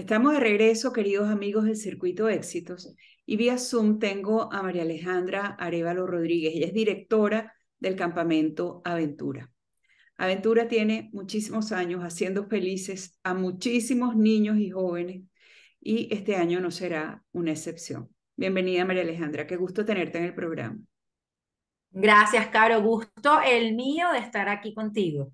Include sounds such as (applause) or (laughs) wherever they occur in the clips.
Estamos de regreso, queridos amigos del Circuito Éxitos, y vía Zoom tengo a María Alejandra Arevalo Rodríguez. Ella es directora del campamento Aventura. Aventura tiene muchísimos años haciendo felices a muchísimos niños y jóvenes, y este año no será una excepción. Bienvenida, María Alejandra. Qué gusto tenerte en el programa. Gracias, Caro. Gusto el mío de estar aquí contigo.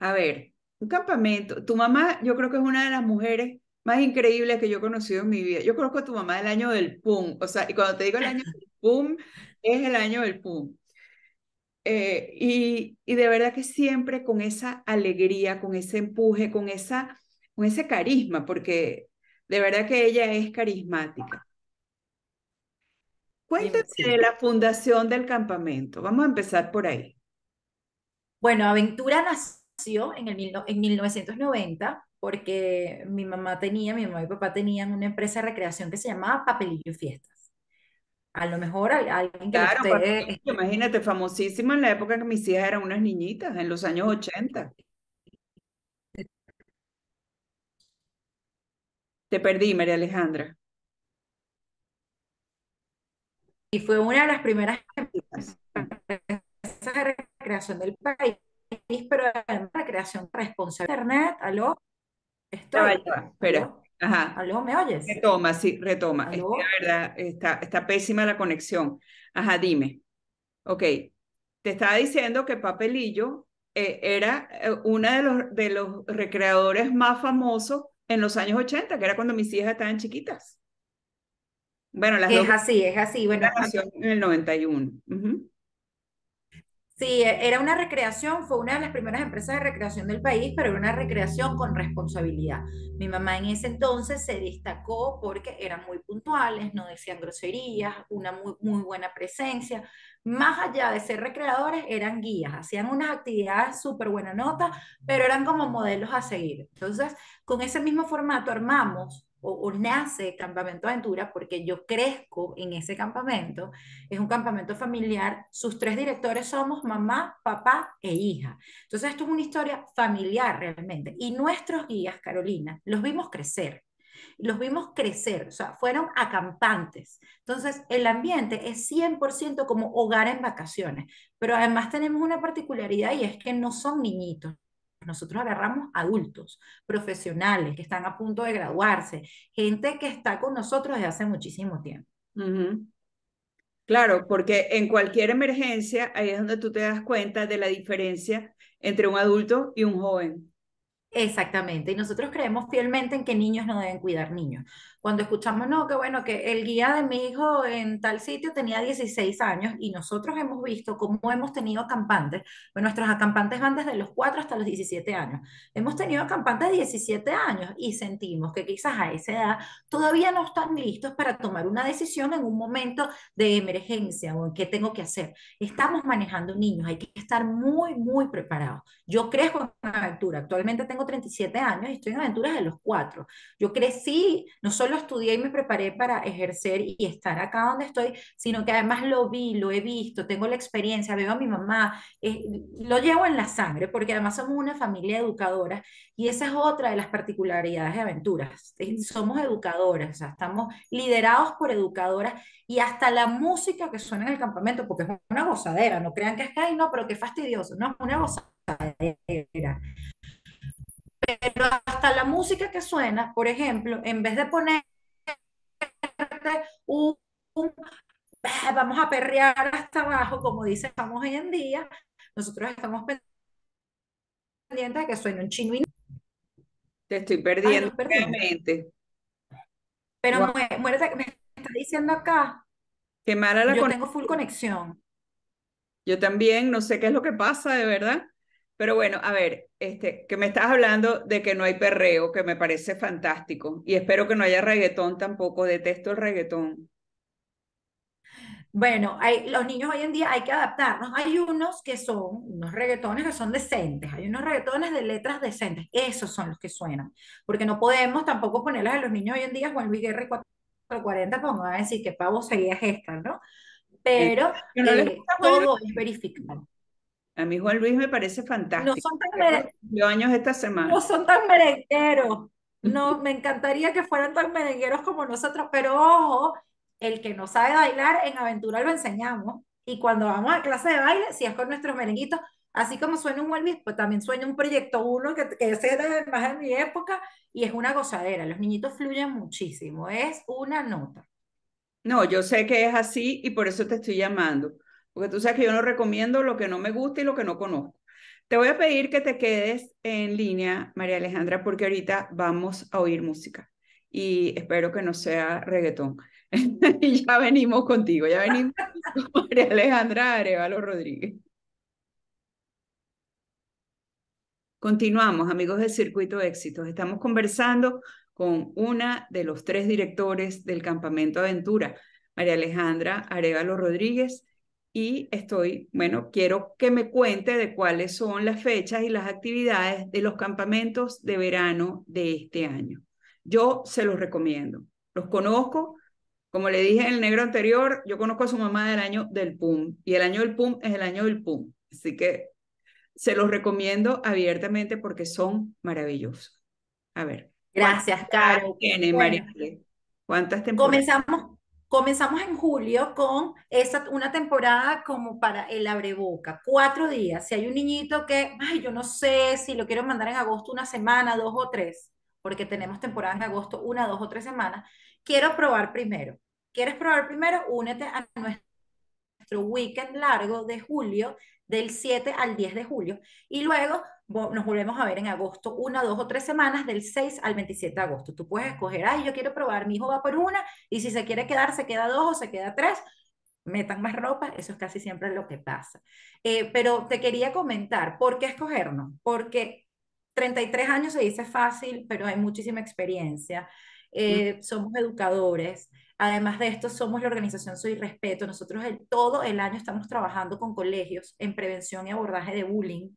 A ver, un campamento. Tu mamá, yo creo que es una de las mujeres más increíbles que yo he conocido en mi vida. Yo conozco a tu mamá del año del PUM. O sea, y cuando te digo el año del (laughs) PUM, es el año del PUM. Eh, y, de verdad que siempre con esa alegría, con ese empuje, con, esa, con ese carisma, porque de verdad que ella es carismática. Cuéntame de la fundación del campamento. Vamos a empezar por ahí. Bueno, Aventura nació nació en, el, en 1990 porque mi mamá tenía, mi mamá y papá tenían una empresa de recreación que se llamaba Papelillo Fiestas. A lo mejor alguien que claro, imagínate, famosísima en la época que mis hijas eran unas niñitas, en los años 80. Te perdí, María Alejandra. Y fue una de las primeras empresas de recreación del país pero además la creación responsable. Internet, aló, estoy. espera. Ajá. ¿Aló, me oyes? Retoma, sí, retoma. Es verdad, está, está pésima la conexión. Ajá, dime. Ok, te estaba diciendo que Papelillo eh, era eh, uno de los, de los recreadores más famosos en los años 80, que era cuando mis hijas estaban chiquitas. Bueno, las es así, es así. Bueno, en el 91. Sí, e, era una recreación, fue una de las primeras empresas de recreación del país, pero era una recreación con responsabilidad. Mi mamá en ese entonces se destacó porque eran muy puntuales, no decían groserías, una muy, muy buena presencia. Más allá de ser recreadores, eran guías, hacían unas actividades súper buena nota, pero eran como modelos a seguir. Entonces, con ese mismo formato armamos o, nace Campamento Aventura porque yo crezco en ese campamento. Es un campamento familiar. Sus tres directores somos mamá, papá e hija. Entonces esto es una historia familiar realmente. Y nuestros guías, Carolina, los vimos crecer. Los vimos crecer, o sea, fueron acampantes. Entonces, el ambiente es 100% como hogar en vacaciones, pero además tenemos una particularidad y es que no son niñitos, nosotros agarramos adultos, profesionales que están a punto de graduarse, gente que está con nosotros desde hace muchísimo tiempo. Claro, porque en cualquier emergencia ahí es donde tú te das cuenta de la diferencia entre un adulto y un joven. Exactamente, y nosotros creemos fielmente en que niños no deben cuidar niños. Cuando escuchamos, no, que bueno, que el guía de mi hijo en tal sitio tenía 16 años y nosotros hemos visto cómo hemos tenido acampantes. Pues nuestros acampantes van desde los 4 hasta los 17 años. Hemos tenido acampantes de 17 años y sentimos que quizás a esa edad todavía no están listos para tomar una decisión en un momento de emergencia o en qué tengo que hacer. Estamos manejando niños, hay que estar muy, muy preparados. Yo crezco en aventura, actualmente tengo 37 años y estoy en aventuras de los 4. Yo crecí, no solo estudié y me preparé para ejercer y estar acá donde estoy, sino que además lo vi, lo he visto, tengo la experiencia, veo a mi mamá, eh, lo llevo en la sangre, porque además somos una familia educadora y esa es otra de las particularidades de aventuras. Somos educadoras, estamos liderados por educadoras y hasta la música que suena en el campamento, porque es una gozadera, no crean que es que, no, pero qué fastidioso, no, es una gozadera pero hasta la música que suena, por ejemplo, en vez de poner un, ah, vamos a perrear hasta abajo, como dice estamos hoy en día, nosotros estamos pendientes de que suene un chino. Te estoy perdiendo. Ay, pero muérete, me está diciendo acá. Que la Yo tengo full conexión. Yo también, no sé qué es lo que pasa, de verdad. Pero bueno, a ver, este, que me estás hablando de que no hay perreo, que me parece fantástico. Y espero que no haya reggaetón tampoco, detesto el reggaetón. Bueno, hay, los niños hoy en día hay que adaptarnos. Hay unos que son, unos reggaetones que son decentes, hay unos reggaetones de letras decentes, esos son los que suenan, porque no podemos tampoco ponerles a los niños hoy en día Juan Luis Guerra 440, como pues, van a decir que pavo seguía esta, ¿no? Pero eh, todo es verificable. A mí Juan Luis me parece fantástico. No son tan merengueros. No son tan merengueros. (laughs) No, me encantaría que fueran tan merengueros como nosotros, pero ojo, el que no sabe bailar, en Aventura lo enseñamos. Y cuando vamos a clase de baile, si es con nuestros merenguitos, así como suena un Luis, pues también suena un Proyecto uno, que, que, ese más de mi época, y es una gozadera. Los niñitos fluyen muchísimo, es una nota. No, yo sé que es así y por eso te estoy llamando porque tú sabes que yo no recomiendo lo que no me gusta y lo que no conozco. Te voy a pedir que te quedes en línea, María Alejandra, porque ahorita vamos a oír música y espero que no sea reggaetón. (laughs) y ya venimos contigo, ya venimos con María Alejandra Arevalo Rodríguez. Continuamos, amigos del Circuito Éxitos. Estamos conversando con una de los tres directores del Campamento Aventura, María Alejandra Arevalo Rodríguez, y estoy, bueno, quiero que me cuente de cuáles son las fechas y las actividades de los campamentos de verano de este año. Yo se los recomiendo. Los conozco, como le dije en el negro anterior, yo conozco a su mamá del año del PUM y el año del PUM es el año del PUM. Así que se los recomiendo abiertamente porque son maravillosos. A ver. Gracias, Caro. ¿Cuántas temporadas? Comenzamos Comenzamos en julio con esa, una temporada como para el abreboca, cuatro días. Si hay un niñito que, ay, yo no sé si lo quiero mandar en agosto una semana, dos o tres, porque tenemos temporada en agosto, una, dos o tres semanas, quiero probar primero. ¿Quieres probar primero? Únete a nuestro weekend largo de julio del 7 al 10 de julio y luego nos volvemos a ver en agosto, una, dos o tres semanas del 6 al 27 de agosto. Tú puedes escoger, ay, yo quiero probar, mi hijo va por una y si se quiere quedar, se queda dos o se queda tres, metan más ropa, eso es casi siempre lo que pasa. Eh, pero te quería comentar, ¿por qué escogernos? Porque 33 años se dice fácil, pero hay muchísima experiencia, eh, mm. somos educadores. Además de esto, somos la organización Soy Respeto. Nosotros todo el año estamos trabajando con colegios en prevención y abordaje de bullying.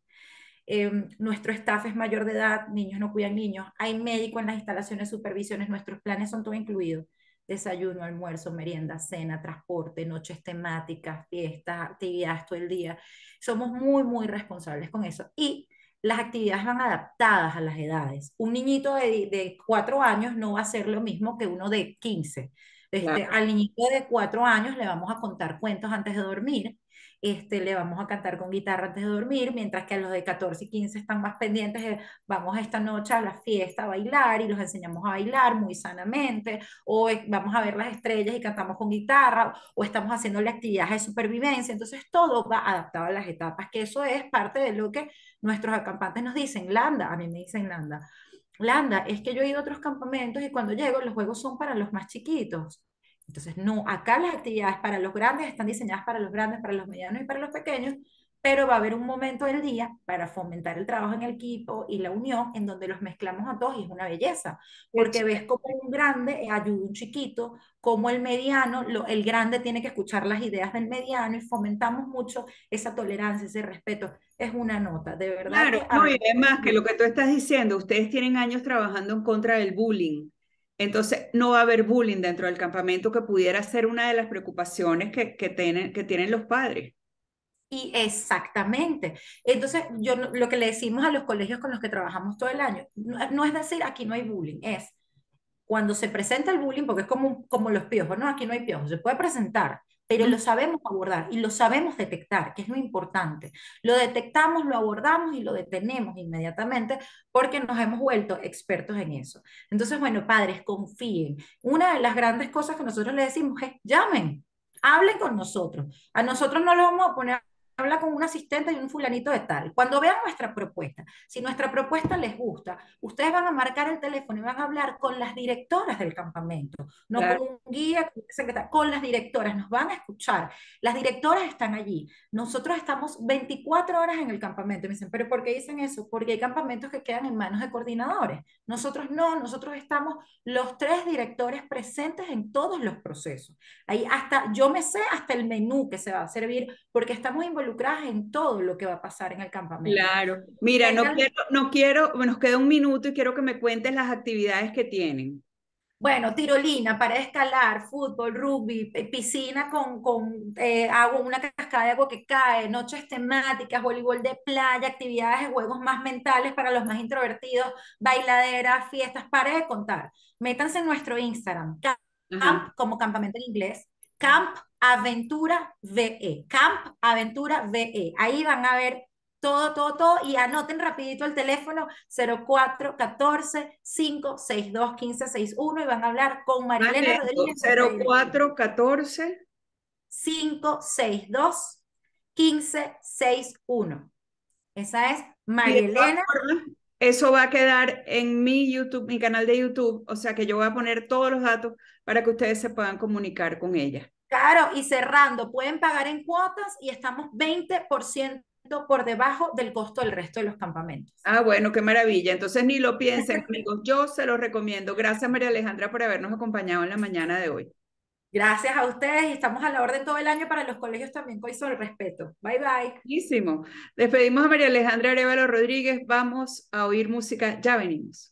Em, nuestro staff es mayor de edad, niños no cuidan niños, hay médico en las instalaciones, supervisiones, nuestros planes son todo incluidos. Desayuno, almuerzo, merienda, cena, transporte, noches temáticas, fiestas, actividades todo el día. Somos muy, muy responsables con eso. Y las actividades van adaptadas a las edades. Un niñito de, cuatro años no va a ser lo mismo que uno de 15. Este, al niñito de cuatro años le vamos a contar cuentos antes de dormir, este, le vamos a cantar con guitarra antes de dormir, mientras que a los de 14 y 15 están más pendientes de vamos esta noche a la fiesta a bailar y los enseñamos a bailar muy sanamente, o vamos a ver las estrellas y cantamos con guitarra, o estamos haciéndole actividades de supervivencia. Entonces todo va adaptado a las etapas, que eso es parte de lo que nuestros acampantes nos dicen, Landa, a mí me dicen Landa Landa, es que yo he ido a otros campamentos y cuando llego los juegos son para los más chiquitos. Entonces, no, acá las actividades para los grandes están diseñadas para los grandes, para los medianos y para los pequeños, pero va a haber un momento del día para fomentar el trabajo en el equipo y la unión en donde los mezclamos a todos y es una belleza, porque ves como un grande eh, ayuda a un chiquito, como el mediano, el grande tiene que escuchar las ideas del mediano y fomentamos mucho esa tolerancia, ese respeto. Es una nota, de verdad. Claro, no, además que lo que tú estás diciendo, ustedes tienen años trabajando en contra del bullying. Entonces, no va a haber bullying dentro del campamento que pudiera ser una de las preocupaciones tienen, que tienen los padres. Y exactamente. Entonces, yo lo que le decimos a los colegios con los que trabajamos todo el año, no, es decir aquí no hay bullying, es cuando se presenta el bullying, porque es como, como los piojos, no, aquí no hay piojos, se puede presentar, pero lo sabemos abordar y lo sabemos detectar, que es lo importante. Lo detectamos, lo abordamos y lo detenemos inmediatamente porque nos hemos vuelto expertos en eso. Entonces, bueno, padres, confíen. Una de las grandes cosas que nosotros le decimos es, llamen, hablen con nosotros. A nosotros no lo vamos a poner habla con un asistente y un fulanito de tal. Cuando vean nuestra propuesta, si nuestra propuesta les gusta, ustedes van a marcar el teléfono y van a hablar con las directoras del campamento, no con un guía, con las directoras, nos van a escuchar. Las directoras están allí. Nosotros estamos 24 horas en el campamento. Me dicen, pero ¿por qué dicen eso? Porque hay campamentos que quedan en manos de coordinadores. Nosotros no, nosotros estamos los tres directores presentes en todos los procesos. Ahí hasta, yo me sé hasta el menú que se va a servir porque estamos involucrados involucradas en todo lo que va a pasar en el campamento. Claro. Mira, no quiero, no quiero, nos queda un minuto y quiero que me cuentes las actividades que tienen. Bueno, tirolina, para escalar, fútbol, rugby, eh, piscina con, con eh, agua, una cascada de agua que cae, noches temáticas, voleibol de playa, actividades de juegos más mentales para los más introvertidos, bailaderas, fiestas, para de contar. Métanse en nuestro Instagram, camp, como campamento en inglés, camp Aventura VE, Camp Aventura VE. Ahí van a ver todo, todo, todo y anoten rapidito el teléfono 0414 562 1561 y van a hablar con Marilena Rodríguez. 0414 562 1561. Esa es Marilena. Eso va a quedar en mi YouTube, mi canal de YouTube, o sea que yo voy a poner todos los datos para que ustedes se puedan comunicar con ella. Claro, y cerrando, pueden pagar en cuotas y estamos 20% por debajo del costo del resto de los campamentos. Ah, bueno, qué maravilla. Entonces ni lo piensen, amigos. Yo se los recomiendo. Gracias, María Alejandra, por habernos acompañado en la mañana de hoy. Gracias a ustedes y estamos a la orden todo el año para los colegios también con el respeto. Bye bye. Buenísimo. Despedimos a María Alejandra Arevalo Rodríguez. Vamos a oír música. Ya venimos.